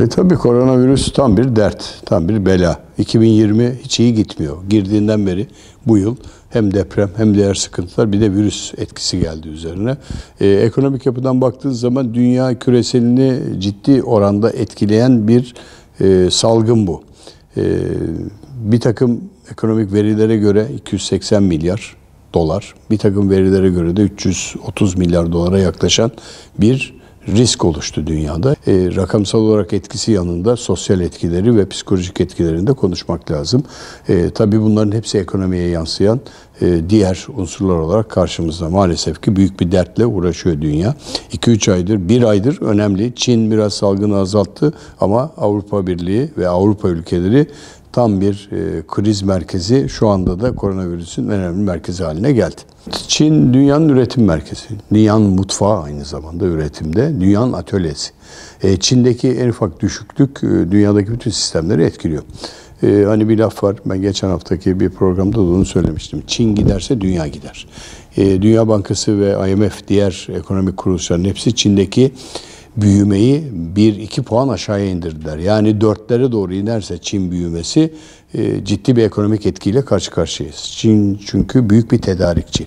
E tabii koronavirüs tam bir dert, tam bir bela. 2020 hiç iyi gitmiyor. Girdiğinden beri bu yıl hem deprem hem diğer sıkıntılar bir de virüs etkisi geldi üzerine. E, ekonomik yapıdan baktığınız zaman dünya küreselini ciddi oranda etkileyen bir e, salgın bu. E, bir takım ekonomik verilere göre 280 milyar dolar, bir takım verilere göre de 330 milyar dolara yaklaşan bir risk oluştu dünyada. E, rakamsal olarak etkisi yanında sosyal etkileri ve psikolojik etkilerini de konuşmak lazım. E, tabii bunların hepsi ekonomiye yansıyan e, diğer unsurlar olarak karşımızda maalesef ki büyük bir dertle uğraşıyor dünya. 2-3 aydır, 1 aydır önemli. Çin biraz salgını azalttı ama Avrupa Birliği ve Avrupa ülkeleri tam bir e, kriz merkezi şu anda da koronavirüsün önemli merkezi haline geldi. Çin dünyanın üretim merkezi. Dünyanın mutfağı aynı zamanda üretimde. Dünyanın atölyesi. E, Çin'deki en ufak düşüklük e, dünyadaki bütün sistemleri etkiliyor. E, hani bir laf var. Ben geçen haftaki bir programda da onu söylemiştim. Çin giderse dünya gider. E, Dünya Bankası ve IMF diğer ekonomik kuruluşların hepsi Çin'deki büyümeyi 1-2 puan aşağıya indirdiler. Yani dörtlere doğru inerse Çin büyümesi e, ciddi bir ekonomik etkiyle karşı karşıyayız. Çin çünkü büyük bir tedarikçi.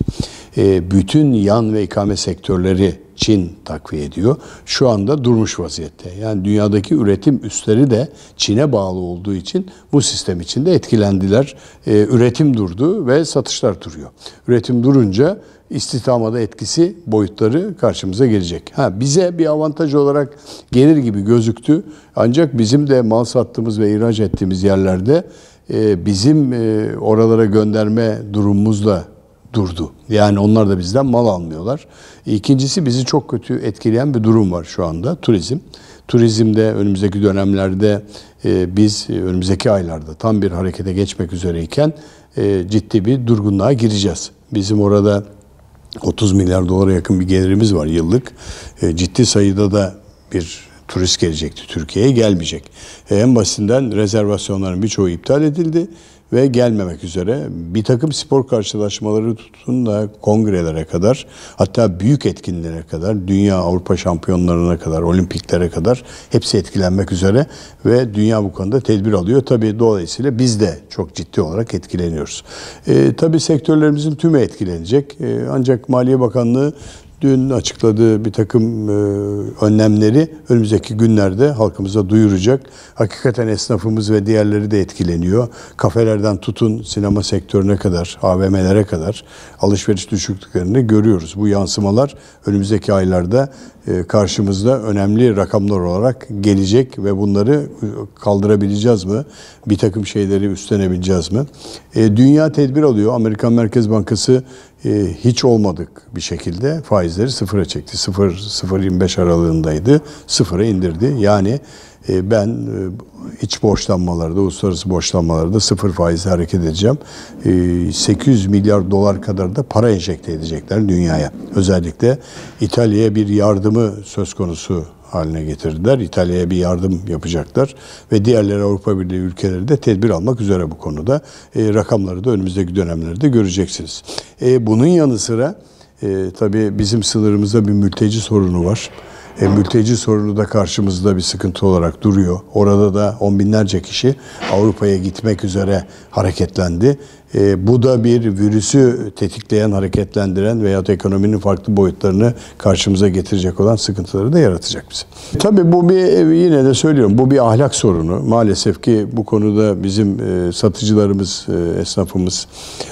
E, bütün yan ve ikame sektörleri Çin takviye ediyor. Şu anda durmuş vaziyette. Yani dünyadaki üretim üstleri de Çin'e bağlı olduğu için bu sistem içinde etkilendiler. E, üretim durdu ve satışlar duruyor. Üretim durunca istihdamada etkisi boyutları karşımıza gelecek. Ha bize bir avantaj olarak gelir gibi gözüktü. Ancak bizim de mal sattığımız ve ihraç ettiğimiz yerlerde e, bizim e, oralara gönderme durumumuz da durdu. Yani onlar da bizden mal almıyorlar. İkincisi bizi çok kötü etkileyen bir durum var şu anda turizm. Turizmde önümüzdeki dönemlerde e, biz e, önümüzdeki aylarda tam bir harekete geçmek üzereyken e, ciddi bir durgunluğa gireceğiz. Bizim orada 30 milyar dolara yakın bir gelirimiz var yıllık. ciddi sayıda da bir turist gelecekti Türkiye'ye gelmeyecek. E, en basitinden rezervasyonların birçoğu iptal edildi ve gelmemek üzere bir takım spor karşılaşmaları tutun da kongrelere kadar hatta büyük etkinlere kadar dünya Avrupa şampiyonlarına kadar olimpiklere kadar hepsi etkilenmek üzere ve dünya bu konuda tedbir alıyor. Tabii dolayısıyla biz de çok ciddi olarak etkileniyoruz. E, tabii sektörlerimizin tümü etkilenecek. E, ancak Maliye Bakanlığı dün açıkladığı bir takım e, önlemleri önümüzdeki günlerde halkımıza duyuracak. Hakikaten esnafımız ve diğerleri de etkileniyor. Kafelerden tutun sinema sektörüne kadar, AVM'lere kadar alışveriş düşüklüklerini görüyoruz. Bu yansımalar önümüzdeki aylarda e, karşımızda önemli rakamlar olarak gelecek ve bunları kaldırabileceğiz mi? Bir takım şeyleri üstlenebileceğiz mi? E, dünya tedbir alıyor. Amerikan Merkez Bankası ee, hiç olmadık bir şekilde faizleri sıfıra çekti. 0-0.25 aralığındaydı. Sıfıra indirdi. Yani e, ben e, iç borçlanmalarda, uluslararası borçlanmalarda sıfır faizle hareket edeceğim. 800 ee, milyar dolar kadar da para enjekte edecekler dünyaya. Özellikle İtalya'ya bir yardımı söz konusu haline getirdiler. İtalya'ya bir yardım yapacaklar ve diğerleri Avrupa Birliği ülkeleri de tedbir almak üzere bu konuda. E, rakamları da önümüzdeki dönemlerde göreceksiniz. E, bunun yanı sıra e, tabii bizim sınırımızda bir mülteci sorunu var. E, mülteci sorunu da karşımızda bir sıkıntı olarak duruyor. Orada da on binlerce kişi Avrupa'ya gitmek üzere hareketlendi. E, bu da bir virüsü tetikleyen, hareketlendiren veya ekonominin farklı boyutlarını karşımıza getirecek olan sıkıntıları da yaratacak bize. Tabii bu bir e, yine de söylüyorum bu bir ahlak sorunu. Maalesef ki bu konuda bizim e, satıcılarımız, e, esnafımız,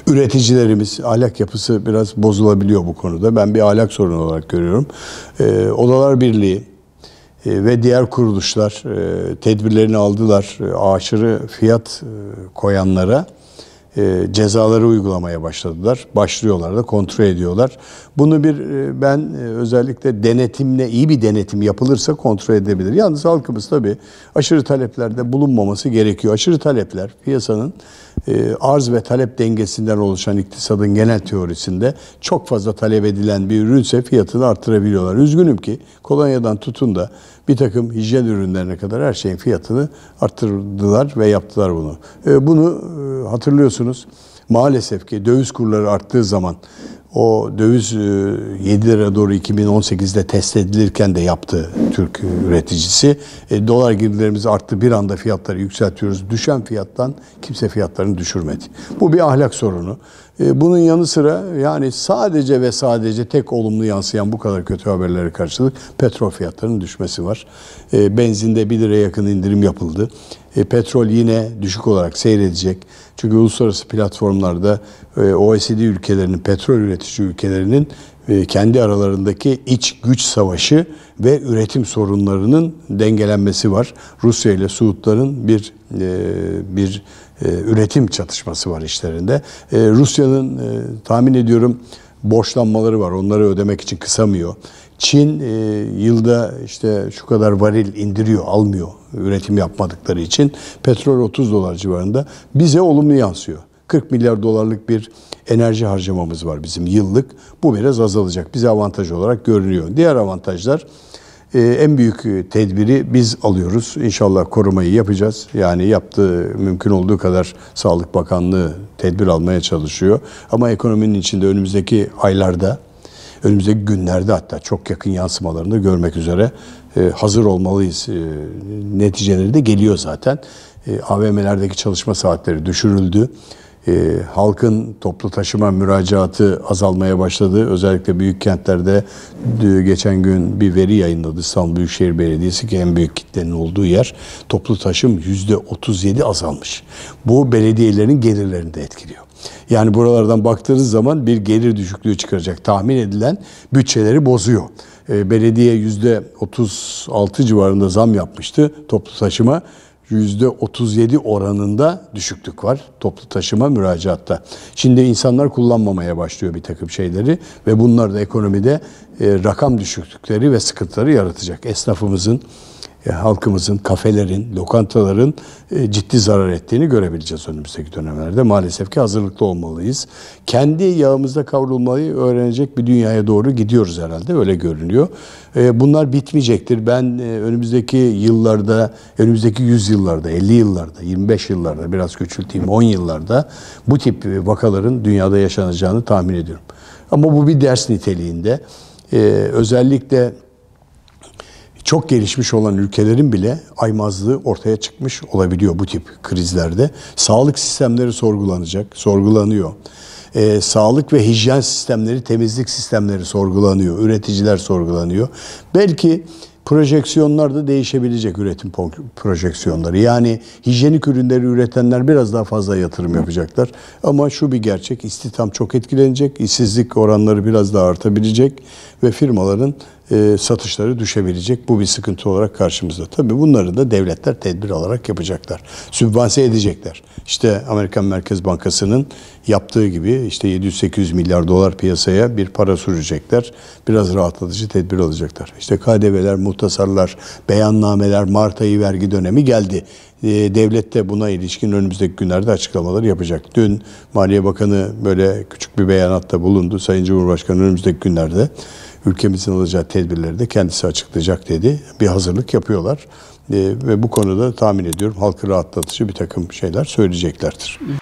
üreticilerimiz ahlak yapısı biraz bozulabiliyor bu konuda. Ben bir ahlak sorunu olarak görüyorum. E, Odalar Birliği, e, ve diğer kuruluşlar e, tedbirlerini aldılar aşırı fiyat koyanlara e, cezaları uygulamaya başladılar. Başlıyorlar da kontrol ediyorlar. Bunu bir e, ben e, özellikle denetimle iyi bir denetim yapılırsa kontrol edebilir. Yalnız halkımız tabii aşırı taleplerde bulunmaması gerekiyor. Aşırı talepler piyasanın e, arz ve talep dengesinden oluşan iktisadın genel teorisinde çok fazla talep edilen bir ürünse fiyatını artırabiliyorlar. Üzgünüm ki kolonyadan tutun da bir takım hijyen ürünlerine kadar her şeyin fiyatını arttırdılar ve yaptılar bunu. E, bunu e, hatırlıyorsunuz biliyorsunuz maalesef ki döviz kurları arttığı zaman o döviz 7 e, lira doğru 2018'de test edilirken de yaptı Türk üreticisi. E, dolar girdilerimiz arttı bir anda fiyatları yükseltiyoruz. Düşen fiyattan kimse fiyatlarını düşürmedi. Bu bir ahlak sorunu. E, bunun yanı sıra yani sadece ve sadece tek olumlu yansıyan bu kadar kötü haberlere karşılık petrol fiyatlarının düşmesi var. E, benzinde 1 liraya yakın indirim yapıldı. E, petrol yine düşük olarak seyredecek. Çünkü uluslararası platformlarda e, OECD ülkelerinin petrol üretiminin üretici ülkelerinin e, kendi aralarındaki iç güç savaşı ve üretim sorunlarının dengelenmesi var. Rusya ile Suudların bir e, bir e, üretim çatışması var işlerinde. Rusya'nın tahmin ediyorum borçlanmaları var. Onları ödemek için kısamıyor. Çin e, yılda işte şu kadar varil indiriyor, almıyor üretim yapmadıkları için. Petrol 30 dolar civarında. Bize olumlu yansıyor. 40 milyar dolarlık bir enerji harcamamız var bizim yıllık. Bu biraz azalacak. Bize avantaj olarak görünüyor. Diğer avantajlar e, en büyük e, tedbiri biz alıyoruz. İnşallah korumayı yapacağız. Yani yaptığı mümkün olduğu kadar Sağlık Bakanlığı tedbir almaya çalışıyor. Ama ekonominin içinde önümüzdeki aylarda, önümüzdeki günlerde hatta çok yakın yansımalarını görmek üzere e, hazır olmalıyız. Neticeleri de geliyor zaten. AVM'lerdeki çalışma saatleri düşürüldü e, halkın toplu taşıma müracaatı azalmaya başladı. Özellikle büyük kentlerde e, geçen gün bir veri yayınladı İstanbul Büyükşehir Belediyesi ki en büyük kitlenin olduğu yer. Toplu taşım %37 azalmış. Bu belediyelerin gelirlerini de etkiliyor. Yani buralardan baktığınız zaman bir gelir düşüklüğü çıkaracak. Tahmin edilen bütçeleri bozuyor. Ee, belediye %36 civarında zam yapmıştı toplu taşıma. %37 oranında düşüklük var toplu taşıma müracaatta. Şimdi insanlar kullanmamaya başlıyor bir takım şeyleri ve bunlar da ekonomide e, rakam düşüklükleri ve sıkıntıları yaratacak. Esnafımızın halkımızın, kafelerin, lokantaların e, ciddi zarar ettiğini görebileceğiz önümüzdeki dönemlerde. Maalesef ki hazırlıklı olmalıyız. Kendi yağımızda kavrulmayı öğrenecek bir dünyaya doğru gidiyoruz herhalde öyle görünüyor. E, bunlar bitmeyecektir. Ben e, önümüzdeki yıllarda, önümüzdeki 100 yıllarda, 50 yıllarda, 25 yıllarda biraz küçülteyim 10 yıllarda bu tip vakaların dünyada yaşanacağını tahmin ediyorum. Ama bu bir ders niteliğinde. Özellikle özellikle çok gelişmiş olan ülkelerin bile aymazlığı ortaya çıkmış olabiliyor bu tip krizlerde. Sağlık sistemleri sorgulanacak, sorgulanıyor. Ee, sağlık ve hijyen sistemleri, temizlik sistemleri sorgulanıyor, üreticiler sorgulanıyor. Belki projeksiyonlar da değişebilecek üretim projeksiyonları. Yani hijyenik ürünleri üretenler biraz daha fazla yatırım yapacaklar. Ama şu bir gerçek, istihdam çok etkilenecek, işsizlik oranları biraz daha artabilecek ve firmaların e, satışları düşebilecek. Bu bir sıkıntı olarak karşımızda. Tabii bunları da devletler tedbir alarak yapacaklar. Sübvanse edecekler. İşte Amerikan Merkez Bankası'nın yaptığı gibi işte 700-800 milyar dolar piyasaya bir para sürecekler. Biraz rahatlatıcı tedbir alacaklar. İşte KDV'ler, muhtasarlar, beyannameler, Mart ayı vergi dönemi geldi e, devlet de buna ilişkin önümüzdeki günlerde açıklamalar yapacak. Dün Maliye Bakanı böyle küçük bir beyanatta bulundu. Sayın Cumhurbaşkanı önümüzdeki günlerde ülkemizin alacağı tedbirleri de kendisi açıklayacak dedi. Bir hazırlık yapıyorlar. Ee, ve bu konuda tahmin ediyorum halkı rahatlatıcı bir takım şeyler söyleyeceklerdir.